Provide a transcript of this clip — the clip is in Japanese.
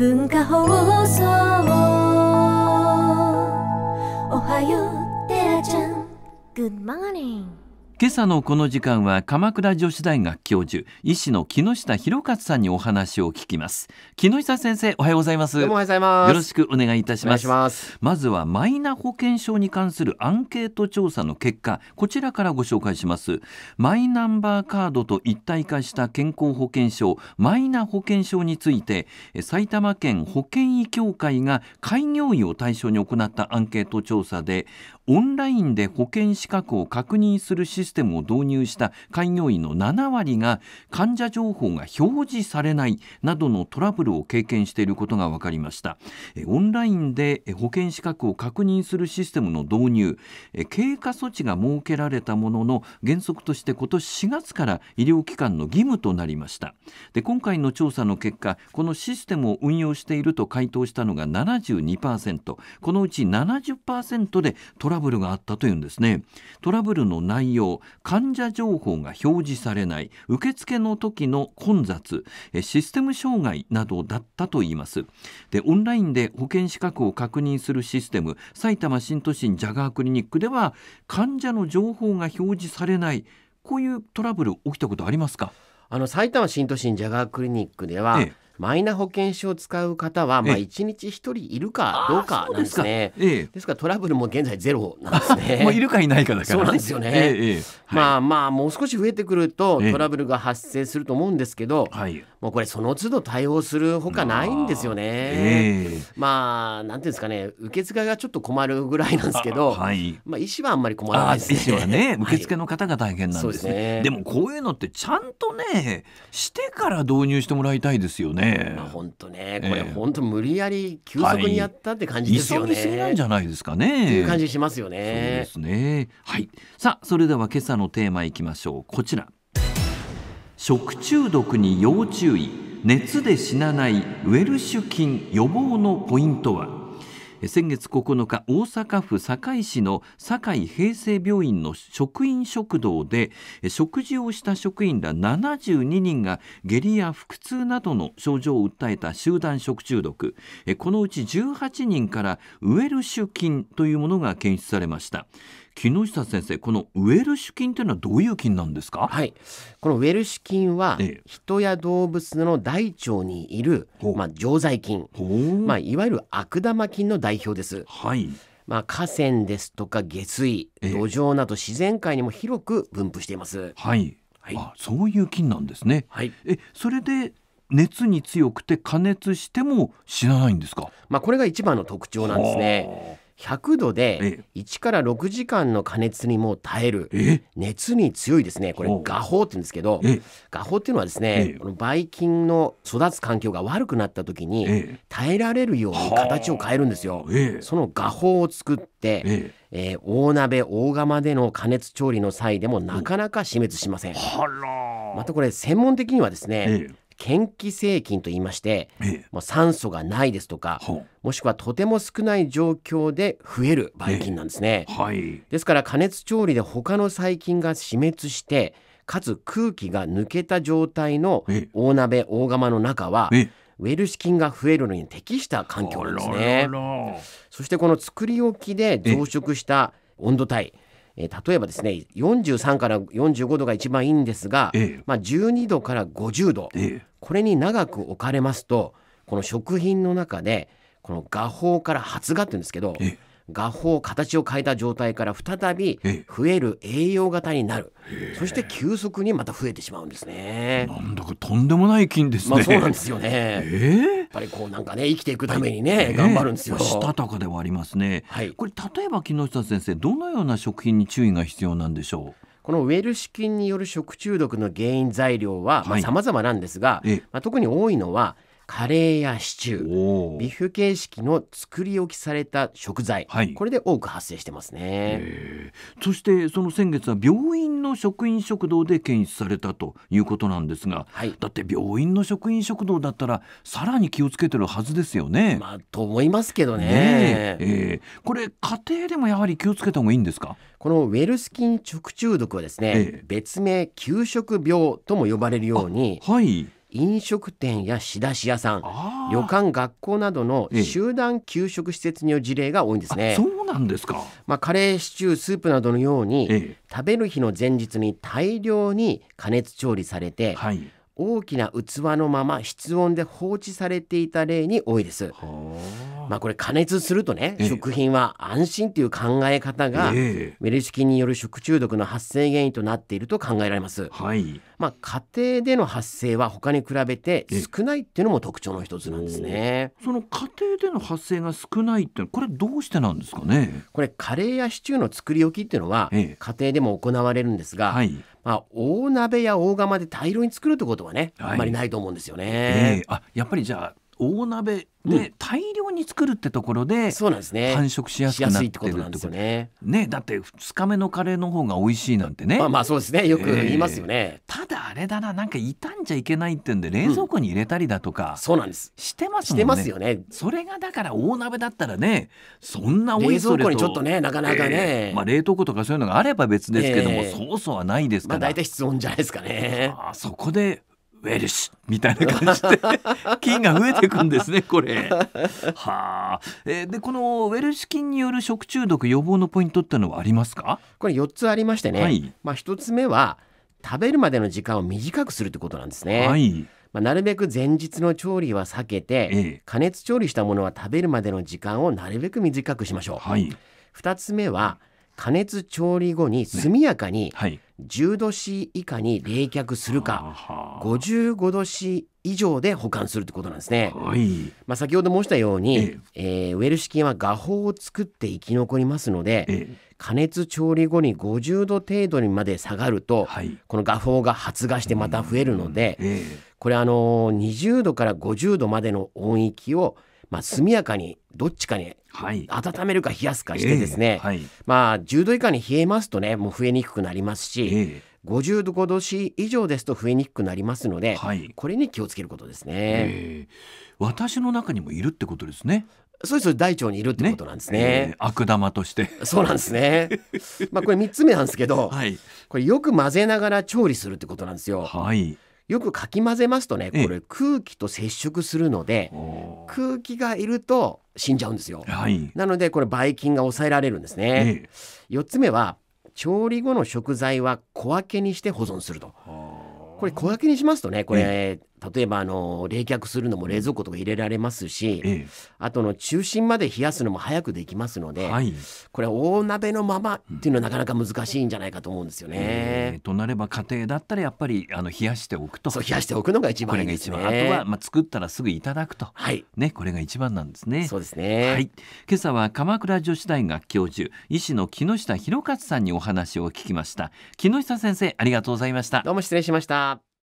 文化放送おはようテラちゃん Good morning 今朝のこの時間は鎌倉女子大学教授医師の木下博勝さんにお話を聞きます木下先生おはようございますおはようございますよろしくお願いいたしますまずはマイナ保険証に関するアンケート調査の結果こちらからご紹介しますマイナンバーカードと一体化した健康保険証マイナ保険証について埼玉県保険医協会が開業医を対象に行ったアンケート調査でオンラインで保険資格を確認するシスシステムを導入した開業医の7割が患者情報が表示されないなどのトラブルを経験していることが分かりましたオンラインで保険資格を確認するシステムの導入経過措置が設けられたものの原則として今年4月から医療機関の義務となりましたで今回の調査の結果このシステムを運用していると回答したのが72%このうち70%でトラブルがあったというんですねトラブルの内容患者情報が表示されない受付の時の混雑システム障害などだったといいますでオンラインで保険資格を確認するシステム埼玉新都心ジャガークリニックでは患者の情報が表示されないこういうトラブル起きたことありますかあの埼玉新都心ジャガークリニックでは、ええ、マイナ保険証を使う方は、まあ、1日1人いるかどうかなんですね。ですええ、ですからトラブルも現在ゼロなんですね。もういるかいないかだから、そうなんですよね。えはい、まあまあもう少し増えてくるとトラブルが発生すると思うんですけど、はい、もうこれその都度対応するほかないんですよね。まあなんていうんですかね受付がちょっと困るぐらいなんですけど、あはい、まあ医師はあんまり困らないですね。医師はね受付の方が大変なんですね。はい、ですねでもこういうのってちゃんとねしてから導入してもらいたいですよね。本当ね、これ本当無理やり急速にやったって感じですよね。はい、なんじゃないですかね。という感じしますよね。そうですね。はい。さあ、それでは今朝のテーマいきましょう。こちら。食中毒に要注意。熱で死なないウェルシュ菌予防のポイントは。先月9日大阪府堺市の堺平成病院の職員食堂で食事をした職員ら72人が下痢や腹痛などの症状を訴えた集団食中毒このうち18人からウエルシュ菌というものが検出されました木下先生このウェルシュ菌というのはどういう菌なんですかはいこのウェルシュ菌は、人や動物の大腸にいる、まあ、常在菌、まあ、いわゆる悪玉菌の代表です。はいまあ、河川ですとか下水、土壌など自然界にも広く分布しています。はい、はい、あそういう菌なんですね。はい、えそれで熱に強くて加熱しても死なないんですか。まあこれが一番の特徴なんですね。100度で1から6時間の加熱にも耐える熱に強いですねこれ画法って言うんですけど画法っていうのはですねこのばい菌の育つ環境が悪くなった時に耐えられるように形を変えるんですよ。その画法を作ってえー、大鍋大釜での加熱調理の際でもなかなか死滅しません。またこれ専門的にはですね、嫌気性菌と言いまして、ええ、もう酸素がないですとかもしくはとても少ない状況で増えるばい菌なんですね、えはい、ですから加熱調理で他の細菌が死滅してかつ空気が抜けた状態の大鍋大釜の中はウェルシ菌が増えるのに適した環境なんですねそしてこの作り置きで増殖した温度帯え例えばですね43から45度が一番いいんですが、ええ、まあ、12度から50度、えこれに長く置かれますとこの食品の中でこの画法から発芽って言うんですけど画法形を変えた状態から再び増える栄養型になるそして急速にまた増えてしまうんですねなんだかとんでもない菌ですねまあそうなんですよね、やっぱりこうなんかね生きていくためにね、頑張るんですよ、したたかではありますね、はい、これ例えば木下先生どのような食品に注意が必要なんでしょうこのウェルシュ菌による食中毒の原因材料はさまざ、まなんですが、まあ、特に多いのはカレーやシチュービフ形式の作り置きされた食材、はい、これで多く発生してますねそしてその先月は病院の職員食堂で検出されたということなんですが、はい、だって病院の職員食堂だったらさらに気をつけてるはずですよね。まあ、と思いますけどねねえー、これ家庭でもやはり気をつけた方がいいんですかこのウェルス菌食中毒はですね、えー、別名給食病とも呼ばれるように、はい、飲食店や仕出し屋さん旅館学校などの集団給食施設による事例が多いんですね、ええ、そうなんですか、まあ、カレーシチュースープなどのように、え、食べる日の前日に大量に加熱調理されて、はい、大きな器のまま室温で放置されていた例に多いです。まあ、これ加熱するとね、食品は安心という考え方が、えウェルシュ菌による食中毒の発生原因となっていると考えられます。はい、まあ、家庭での発生は他に比べて少ないっていうのも特徴の一つなんですね。その家庭での発生が少ないってこれどうしてなんですかね。これカレーやシチューの作り置きっていうのは、家庭でも行われるんですが、はい、まあ、大鍋や大釜で大量に作るってことはね、はい、あんまりないと思うんですよね。えー、あやっぱりじゃあ大鍋で大量に作るってところで、そうなんですね繁殖しやすくなってるってことなんですよねだって2日目のカレーの方が美味しいなんてねまあまあそうですねよく言いますよね、ただあれだななんか傷んじゃいけないってんで冷蔵庫に入れたりだとか、そうなんですしてますもんねしてますよねそれがだから大鍋だったらねそんなおいそれ冷蔵庫にちょっとねなかなかね、まあ冷凍庫とかそういうのがあれば別ですけども、そうそうはないですから、まあ、大体室温じゃないですかねあそこでウェルシみたいな感じで 菌が増えていくんですねこれ。はあ、えー、でこのウェルシュ菌による食中毒予防のポイントってのはありますかこれ4つありましてね、はい、まあ、1つ目は食べるまでの時間を短くするってことなんですね。はいまあ、なるべく前日の調理は避けて、ええ、加熱調理したものは食べるまでの時間をなるべく短くしましょう。はい、2つ目は加熱調理後に速やかに10度 C 以下に冷却するか、55度 C 以上で保管するってことなんですね。はい、まあ、先ほど申したように、えええー、ウェルシュ菌は画法を作って生き残りますので、ええ、加熱調理後に50度程度にまで下がると、はい、この画法が発芽してまた増えるので、うんえ、これあの20度から50度までの温域をまあ、速やかにどっちかに温めるか冷やすかしてですね、はいえーはい、まあ、10度以下に冷えますとねもう増えにくくなりますし、えー、55度 C 以上ですと増えにくくなりますので、はい、これに気をつけることですね、えー、私の中にもいるってことですねそうです大腸にいるってことなんですね、ねえー、悪玉としてそうなんですねまあこれ3つ目なんですけど、はい、これよく混ぜながら調理するってことなんですよ。はいよくかき混ぜますとねこれ空気と接触するので空気がいると死んじゃうんですよ、はい、なのでこればい菌が抑えられるんですね、4つ目は調理後の食材は小分けにして保存するとこれ小分けにしますとねこれ例えばあの冷却するのも冷蔵庫とか入れられますし、ええ、あとの中心まで冷やすのも早くできますので、はい、これ大鍋のままっていうのはなかなか難しいんじゃないかと思うんですよね。えー、となれば家庭だったらやっぱりあの冷やしておくとそう冷やしておくのが一番いいですね。あとは、まあ、作ったらすぐいただくと、はいね、これが一番なんですね。そうですね、はい、今朝は鎌倉女子大学教授医師の木下博勝さんにお話を聞きました。木下先生ありがとうございました。どうも失礼しました。